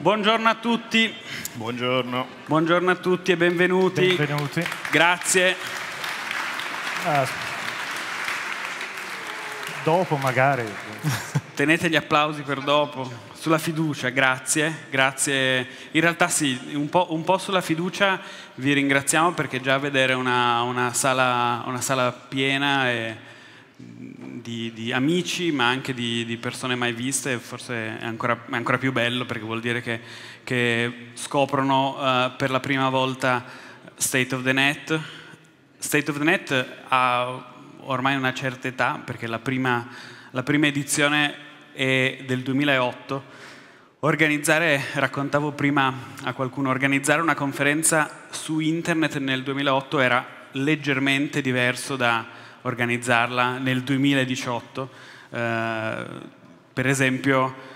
Buongiorno a tutti. Buongiorno. Buongiorno a tutti e benvenuti. Benvenuti. Grazie. Ah, dopo magari. Tenete gli applausi per dopo. Sulla fiducia, grazie, grazie. In realtà sì, un po', un po sulla fiducia vi ringraziamo perché già vedere una, una, sala, una sala piena e di, di, amici ma anche di, di, persone mai viste forse è ancora, è ancora, più bello perché vuol dire che, che scoprono uh, per la prima volta State of the Net State of the Net ha ormai una certa età perché la prima, la prima edizione è del 2008 organizzare, raccontavo prima a qualcuno organizzare una conferenza su internet nel 2008 era leggermente diverso da organizzarla nel 2018. Eh, per esempio,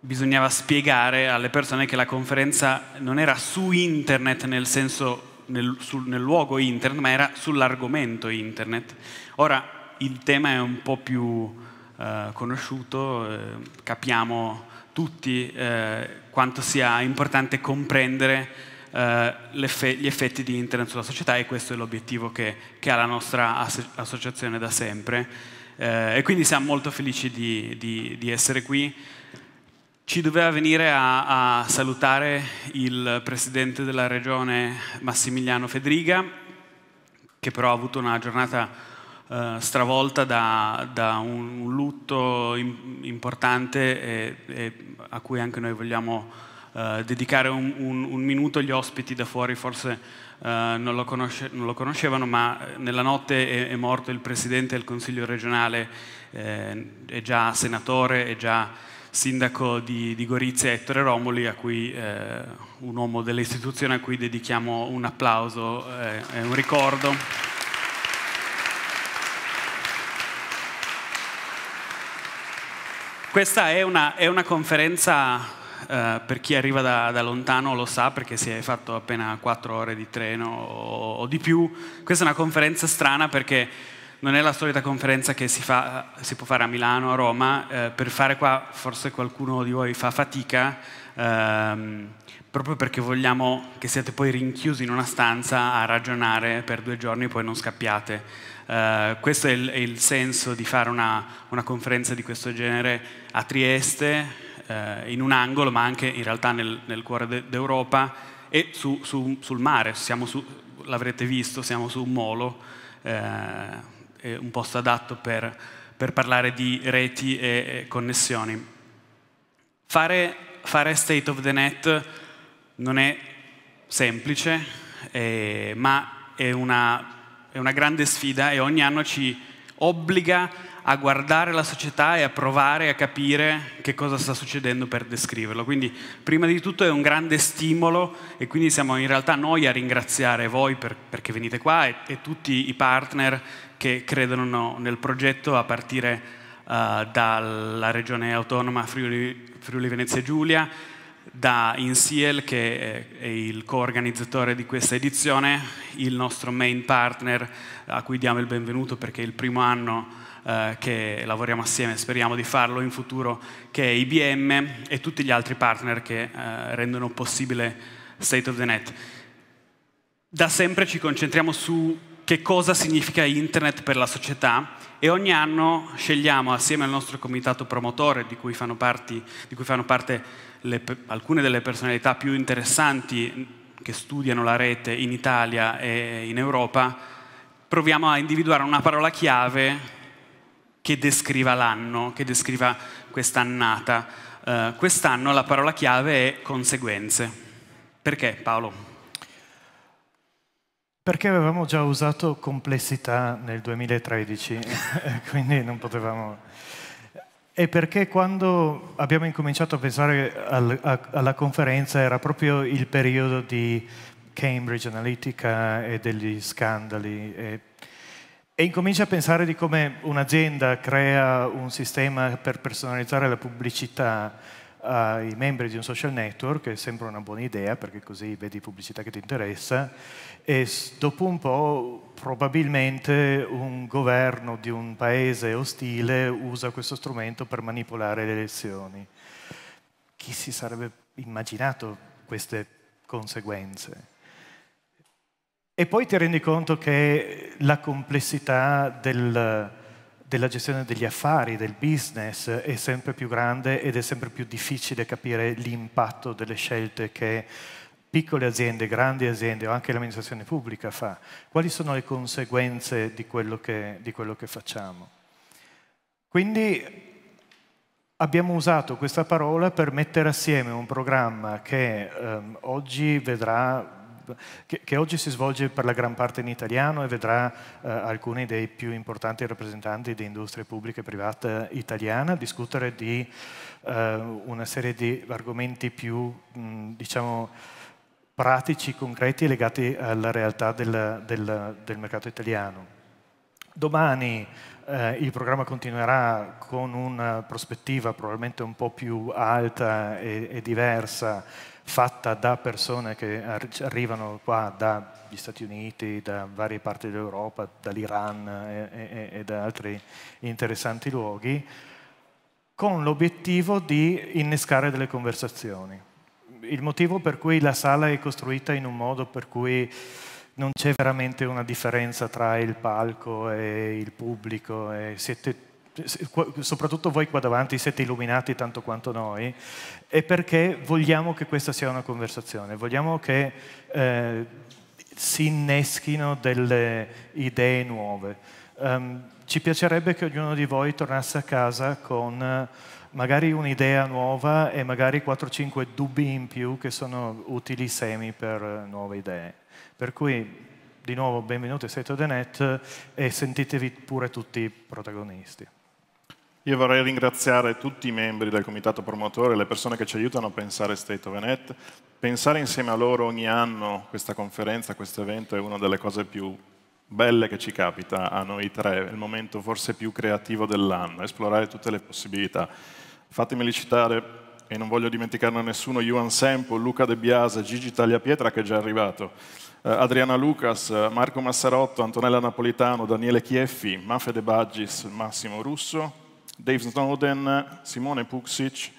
bisognava spiegare alle persone che la conferenza non era su internet nel senso nel, sul, nel luogo internet, ma era sull'argomento internet. Ora il tema è un po' più eh, conosciuto, eh, capiamo tutti eh, quanto sia importante comprendere eh, gli effetti di internet sulla società e questo è l'obiettivo che, che, ha la nostra asso associazione da sempre. Eh, e quindi siamo molto felici di, di, di essere qui. Ci doveva venire a, a, salutare il presidente della regione Massimiliano Fedriga, che però ha avuto una giornata eh, stravolta da, da, un lutto importante e, e a cui anche noi vogliamo eh, dedicare un, un, un, minuto agli ospiti da fuori, forse eh, non, lo conosce, non, lo conoscevano, ma nella notte è, è morto il presidente del Consiglio regionale, eh, è già senatore, è già sindaco di, di Gorizia, Ettore Romoli, cui, eh, un uomo dell'istituzione a cui dedichiamo un applauso eh, e un ricordo. Questa è una, è una conferenza eh, per chi arriva da, da, lontano lo sa perché si è fatto appena 4 ore di treno o, o, di più. Questa è una conferenza strana perché non è la solita conferenza che si, fa, si può fare a Milano, a Roma. Eh, per fare qua forse qualcuno di voi fa fatica, ehm, proprio perché vogliamo che siate poi rinchiusi in una stanza a ragionare per due giorni e poi non scappiate. Uh, questo è il, è il, senso di fare una, una, conferenza di questo genere a Trieste, eh, in un angolo, ma anche in realtà nel, nel cuore de- d'Europa e su, su, sul mare, su, l'avrete visto, siamo su un molo, eh, un posto adatto per, per, parlare di reti e, e connessioni. Fare, fare, state of the net non è semplice, eh, ma è una, è una grande sfida e ogni anno ci obbliga a a guardare la società e a provare a capire che cosa sta succedendo per descriverlo. Quindi prima di tutto è un grande stimolo e quindi siamo in realtà noi a ringraziare voi per, perché venite qua e, e, tutti i partner che credono nel progetto a partire uh, dalla regione autonoma Friuli, Friuli Venezia Giulia, da Insiel che è il co-organizzatore di questa edizione, il nostro main partner a cui diamo il benvenuto perché è il primo anno eh, che lavoriamo assieme, speriamo di farlo in futuro, che è IBM e tutti gli altri partner che eh, rendono possibile State of the Net. Da sempre ci concentriamo su che cosa significa internet per la società e ogni anno scegliamo assieme al nostro comitato promotore di cui fanno, parti, di cui fanno parte le, alcune delle personalità più interessanti che studiano la rete in Italia e in Europa, proviamo a individuare una parola chiave che descriva l'anno, che descriva quest'annata. Uh, quest'anno la parola chiave è conseguenze. Perché Paolo? Perché avevamo già usato complessità nel 2013, quindi non potevamo... E perché quando abbiamo incominciato a pensare al, a, alla conferenza era proprio il periodo di Cambridge Analytica e degli scandali e e incominci a pensare di come un'azienda crea un sistema per personalizzare la pubblicità ai membri di un social network, è sempre una buona idea perché così vedi pubblicità che ti interessa, e dopo un po' probabilmente un governo di un paese ostile usa questo strumento per manipolare le elezioni. Chi si sarebbe immaginato queste conseguenze? E poi ti rendi conto che la complessità del, della gestione degli affari, del business, è sempre più grande ed è sempre più difficile capire l'impatto delle scelte che piccole aziende, grandi aziende o anche l'amministrazione pubblica fa. Quali sono le conseguenze di quello che, di quello che facciamo? Quindi Abbiamo usato questa parola per mettere assieme un programma che ehm, oggi vedrà che, che, oggi si svolge per la gran parte in italiano e vedrà eh, alcuni dei più importanti rappresentanti di industrie pubbliche e private italiane discutere di eh, una serie di argomenti più, mh, diciamo, pratici, concreti legati alla realtà del, del, del mercato italiano. Domani eh, il programma continuerà con una prospettiva probabilmente un po' più alta e, e diversa, fatta da persone che arrivano qua dagli Stati Uniti, da varie parti d'Europa, dall'Iran e, e, e da altri interessanti luoghi, con l'obiettivo di innescare delle conversazioni. Il motivo per cui la sala è costruita in un modo per cui non c'è veramente una differenza tra il palco e il pubblico, e siete, soprattutto voi qua davanti siete illuminati tanto quanto noi, è perché vogliamo che questa sia una conversazione, vogliamo che eh, si inneschino delle idee nuove. Um, ci piacerebbe che ognuno di voi tornasse a casa con eh, magari un'idea nuova e magari 4-5 dubbi in più che sono utili semi per eh, nuove idee. Per cui, di nuovo, benvenuti a State of the Net e sentitevi pure tutti protagonisti. Io vorrei ringraziare tutti i membri del comitato promotore, le persone che ci aiutano a pensare State of the Net. Pensare insieme a loro ogni anno questa conferenza, questo evento, è una delle cose più belle che ci capita a noi tre, è il momento forse più creativo dell'anno, esplorare tutte le possibilità. Fatemeli citare, e non voglio dimenticarne nessuno, Yuan Sempo, Luca De Biase, Gigi Tagliapietra che è già arrivato eh, Adriana Lucas, eh, Marco Massarotto, Antonella Napolitano, Daniele Chieffi, Maffe De Baggis, Massimo Russo, Dave Snowden, Simone Puxic,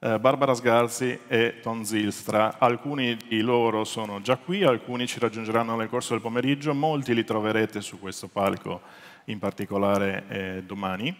eh, Barbara Sgarzi e Ton Zilstra. Alcuni di loro sono già qui, alcuni ci raggiungeranno nel corso del pomeriggio, molti li troverete su questo palco in particolare eh, domani.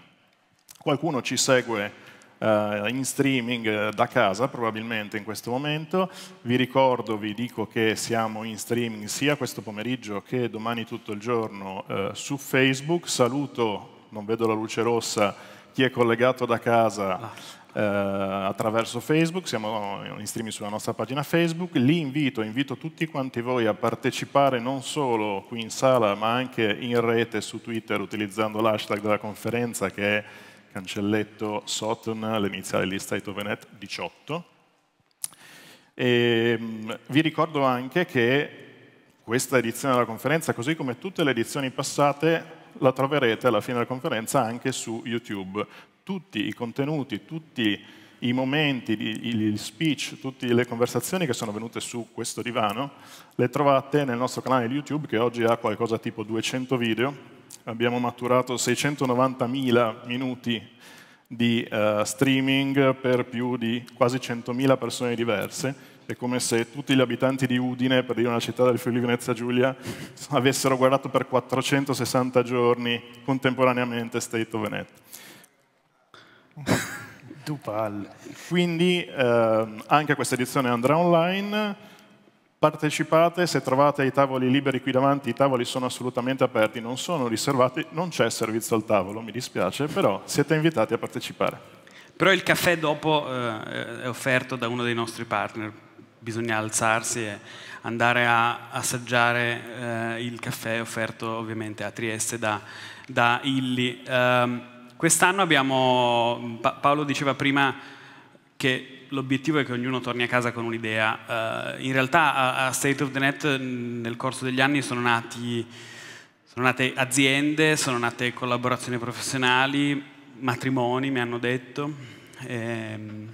Qualcuno ci segue Uh, in streaming eh, da casa probabilmente in questo momento. Vi ricordo, vi dico che siamo in streaming sia questo pomeriggio che domani tutto il giorno uh, su Facebook. Saluto, non vedo la luce rossa, chi è collegato da casa ah. attraverso Facebook, siamo in streaming sulla nostra pagina Facebook, lì invito, invito tutti quanti voi a partecipare non solo qui in sala ma anche in rete su Twitter utilizzando l'hashtag della conferenza che è cancelletto Sotton, l'iniziale di State 18. E, vi ricordo anche che questa edizione della conferenza, così come tutte le edizioni passate, la troverete alla fine della conferenza anche su YouTube. Tutti i contenuti, tutti i momenti, gli speech, tutte le conversazioni che sono venute su questo divano, le trovate nel nostro canale di YouTube che oggi ha qualcosa tipo 200 video abbiamo maturato 690.000 minuti di uh, streaming per più di quasi 100.000 persone diverse. È come se tutti gli abitanti di Udine, per dire una città del Friuli Venezia Giulia, avessero guardato per 460 giorni contemporaneamente State of Net. Veneto. Quindi uh, anche questa edizione andrà online Partecipate, se trovate i tavoli liberi qui davanti, i tavoli sono assolutamente aperti, non sono riservati, non c'è servizio al tavolo, mi dispiace, però siete invitati a partecipare. Però il caffè dopo eh, è offerto da uno dei nostri partner, bisogna alzarsi e andare a assaggiare eh, il caffè offerto ovviamente a Trieste da, da Illi. Eh, quest'anno abbiamo, pa Paolo diceva prima che l'obiettivo è che ognuno torni a casa con un'idea. Uh, in realtà a, a, State of the Net nel corso degli anni sono, nati, sono nate aziende, sono nate collaborazioni professionali, matrimoni mi hanno detto, ehm,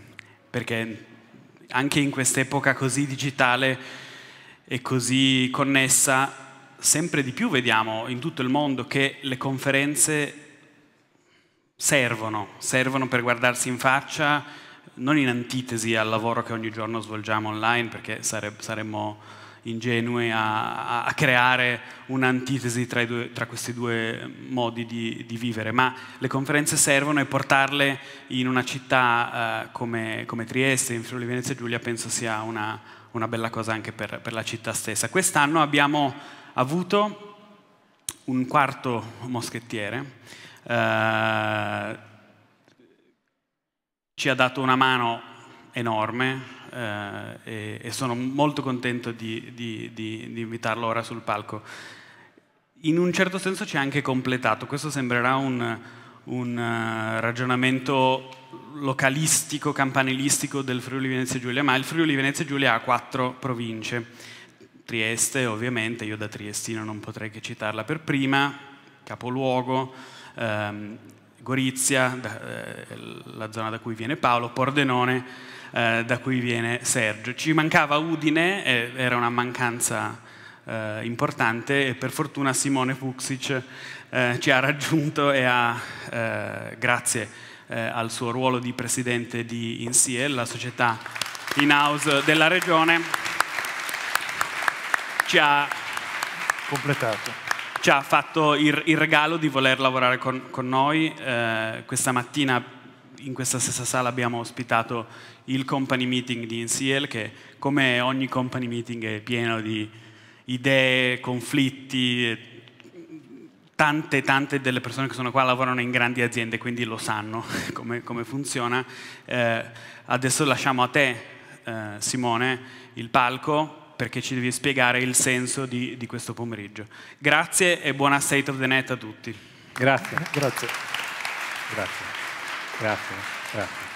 perché anche in quest'epoca così digitale e così connessa, sempre di più vediamo in tutto il mondo che le conferenze servono, servono per guardarsi in faccia, non in antitesi al lavoro che ogni giorno svolgiamo online, perché sare, saremmo ingenui a, a creare un'antitesi tra, tra, questi due modi di, di, vivere, ma le conferenze servono e portarle in una città eh, come, come, Trieste, in Friuli Venezia Giulia, penso sia una, una bella cosa anche per, per la città stessa. Quest'anno abbiamo avuto un quarto moschettiere, eh, ci ha dato una mano enorme eh, e, e, sono molto contento di, di, di, di, invitarlo ora sul palco. In un certo senso ci ha anche completato, questo sembrerà un, un uh, ragionamento localistico, campanilistico del Friuli Venezia Giulia, ma il Friuli Venezia Giulia ha quattro province. Trieste, ovviamente, io da triestino non potrei che citarla per prima, capoluogo, ehm, Gorizia, da, eh, la zona da cui viene Paolo, Pordenone, eh, da cui viene Sergio. Ci mancava Udine, eh, era una mancanza eh, importante e per fortuna Simone Fuxic eh, ci ha raggiunto e ha, eh, grazie al suo ruolo di presidente di INSIE, la società in-house della regione, ci ha completato ci ha fatto il, il regalo di voler lavorare con, con noi. Eh, questa mattina in questa stessa sala abbiamo ospitato il company meeting di Insiel che come ogni company meeting è pieno di idee, conflitti, tante, tante delle persone che sono qua lavorano in grandi aziende, quindi lo sanno come, come funziona. Eh, adesso lasciamo a te, eh, Simone, il palco perché ci devi spiegare il senso di, di questo pomeriggio. Grazie e buona State of the Net a tutti. Grazie, grazie. Grazie, grazie. grazie.